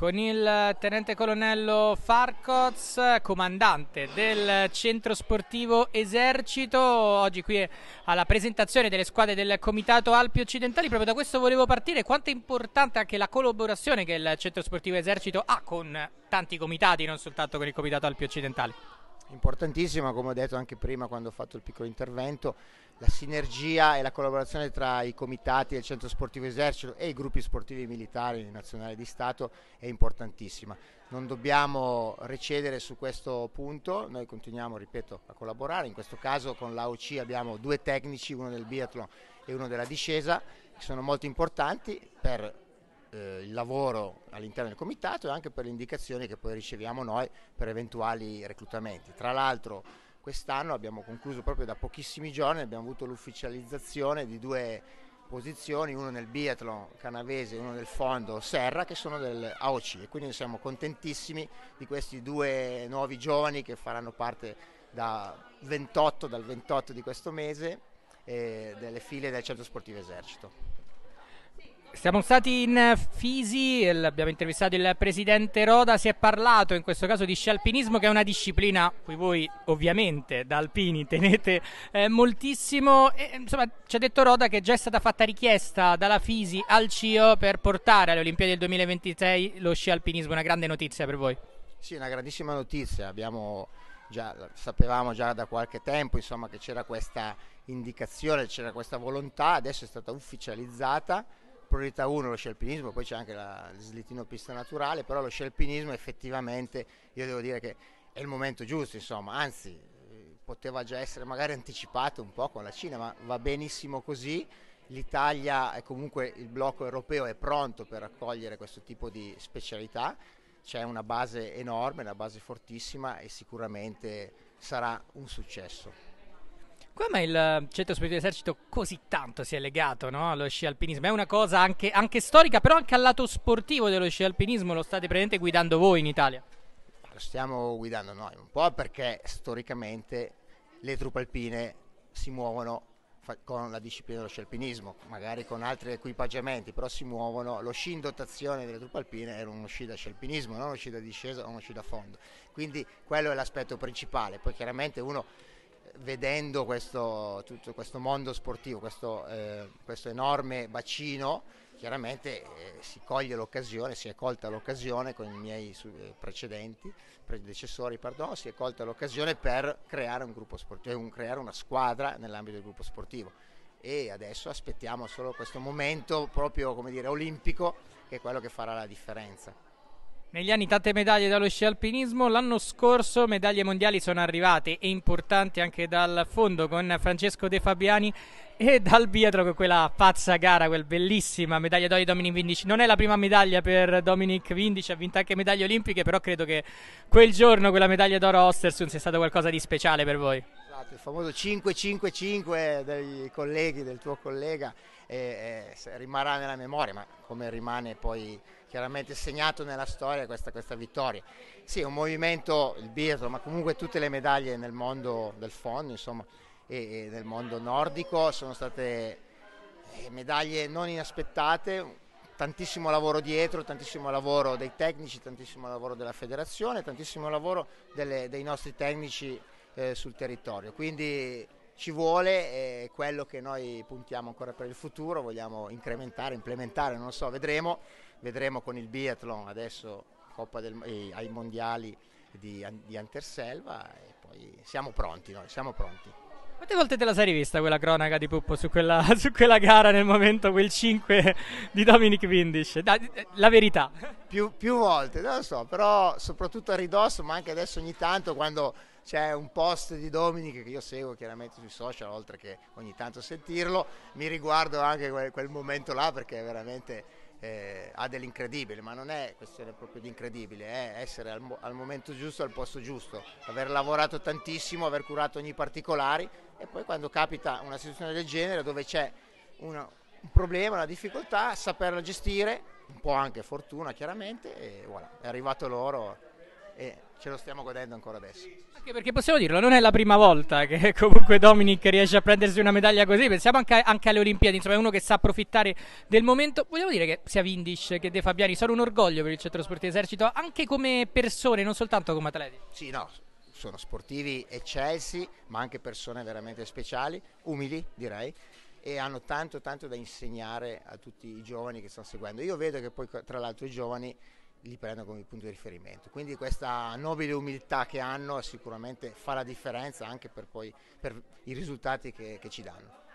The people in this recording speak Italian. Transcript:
con il tenente colonnello Farcoz, comandante del centro sportivo Esercito, oggi qui alla presentazione delle squadre del Comitato Alpi Occidentali. Proprio da questo volevo partire, quanto è importante anche la collaborazione che il centro sportivo Esercito ha con tanti comitati, non soltanto con il Comitato Alpi Occidentali importantissima, come ho detto anche prima quando ho fatto il piccolo intervento, la sinergia e la collaborazione tra i comitati del Centro Sportivo Esercito e i gruppi sportivi militari nazionali di Stato è importantissima. Non dobbiamo recedere su questo punto, noi continuiamo, ripeto, a collaborare, in questo caso con l'AOC abbiamo due tecnici, uno del biathlon e uno della discesa, che sono molto importanti per eh, il lavoro all'interno del comitato e anche per le indicazioni che poi riceviamo noi per eventuali reclutamenti. Tra l'altro quest'anno abbiamo concluso proprio da pochissimi giorni, abbiamo avuto l'ufficializzazione di due posizioni, uno nel biathlon canavese e uno nel fondo Serra, che sono del AOC e quindi siamo contentissimi di questi due nuovi giovani che faranno parte da 28, dal 28 di questo mese eh, delle file del Centro Sportivo Esercito. Siamo stati in Fisi, abbiamo intervistato il presidente Roda, si è parlato in questo caso di scialpinismo che è una disciplina cui voi ovviamente da alpini tenete eh, moltissimo e, insomma ci ha detto Roda che già è stata fatta richiesta dalla Fisi al CIO per portare alle Olimpiadi del 2026 lo scialpinismo, una grande notizia per voi. Sì, una grandissima notizia, abbiamo Già, sapevamo già da qualche tempo insomma, che c'era questa indicazione, c'era questa volontà, adesso è stata ufficializzata priorità 1 lo scelpinismo, poi c'è anche la slittino pista naturale, però lo scelpinismo effettivamente io devo dire che è il momento giusto, insomma, anzi eh, poteva già essere magari anticipato un po' con la Cina, ma va benissimo così. L'Italia e comunque il blocco europeo è pronto per accogliere questo tipo di specialità, c'è una base enorme, una base fortissima e sicuramente sarà un successo. Come il centro sportivo esercito così tanto si è legato no, allo sci alpinismo? È una cosa anche, anche, storica, però anche al lato sportivo dello sci alpinismo lo state presente guidando voi in Italia? Lo stiamo guidando noi, un po' perché storicamente le truppe alpine si muovono con la disciplina dello sci alpinismo, magari con altri equipaggiamenti, però si muovono. Lo sci in dotazione delle truppe alpine era uno sci da sci alpinismo, non uno sci da discesa o uno sci da fondo. Quindi quello è l'aspetto principale. Poi chiaramente uno vedendo questo, tutto questo mondo sportivo, questo, eh, questo enorme bacino, chiaramente eh, si coglie l'occasione, si è colta l'occasione con i miei eh, precedenti, predecessori, pardon, si è colta l'occasione per creare un gruppo sportivo, cioè un, creare una squadra nell'ambito del gruppo sportivo. E adesso aspettiamo solo questo momento proprio come dire olimpico che è quello che farà la differenza. Negli anni tante medaglie dallo sci alpinismo, l'anno scorso medaglie mondiali sono arrivate e importanti anche dal fondo con Francesco De Fabiani e dal Bietro con quella pazza gara, quel bellissima medaglia d'oro di Dominic Vindici. Non è la prima medaglia per Dominic Vindici, ha vinto anche medaglie olimpiche, però credo che quel giorno quella medaglia d'oro a Ostersund sia stato qualcosa di speciale per voi. Esatto, il famoso 5-5-5 dei colleghi, del tuo collega, eh, eh, rimarrà nella memoria, ma come rimane poi chiaramente segnato nella storia questa, questa vittoria. Sì, un movimento, il biathlon, ma comunque tutte le medaglie nel mondo del fondo, insomma, e, e nel mondo nordico sono state eh, medaglie non inaspettate, tantissimo lavoro dietro, tantissimo lavoro dei tecnici, tantissimo lavoro della federazione, tantissimo lavoro delle, dei nostri tecnici eh, sul territorio. Quindi ci vuole è quello che noi puntiamo ancora per il futuro, vogliamo incrementare, implementare, non lo so, vedremo, vedremo con il biathlon adesso del, eh, ai mondiali di, di Anterselva e poi siamo pronti noi, siamo pronti. Quante volte te la sei rivista quella cronaca di Puppo su quella, su quella gara nel momento, quel 5 di Dominic Windisch? Da, la verità. Più, più volte, non lo so, però soprattutto a ridosso, ma anche adesso ogni tanto quando c'è un post di Dominic che io seguo chiaramente sui social, oltre che ogni tanto sentirlo, mi riguardo anche quel, quel momento là perché veramente eh, ha dell'incredibile, ma non è questione proprio di incredibile, è essere al, al, momento giusto, al posto giusto, aver lavorato tantissimo, aver curato ogni particolare e poi quando capita una situazione del genere dove c'è una, un problema, una difficoltà, saperla gestire, un po' anche fortuna chiaramente, e voilà, è arrivato l'oro e ce lo stiamo godendo ancora adesso. Anche perché possiamo dirlo, non è la prima volta che comunque Dominic riesce a prendersi una medaglia così, pensiamo anche, anche alle Olimpiadi, insomma è uno che sa approfittare del momento. Vogliamo dire che sia Vindish che De Fabiani sono un orgoglio per il centro sportivo esercito, anche come persone, non soltanto come atleti. Sì, no, sono sportivi eccelsi, ma anche persone veramente speciali, umili direi, e hanno tanto tanto da insegnare a tutti i giovani che stanno seguendo. Io vedo che poi tra l'altro i giovani li prendono come punto di riferimento. Quindi questa nobile umiltà che hanno sicuramente fa la differenza anche per, poi, per i risultati che, che ci danno.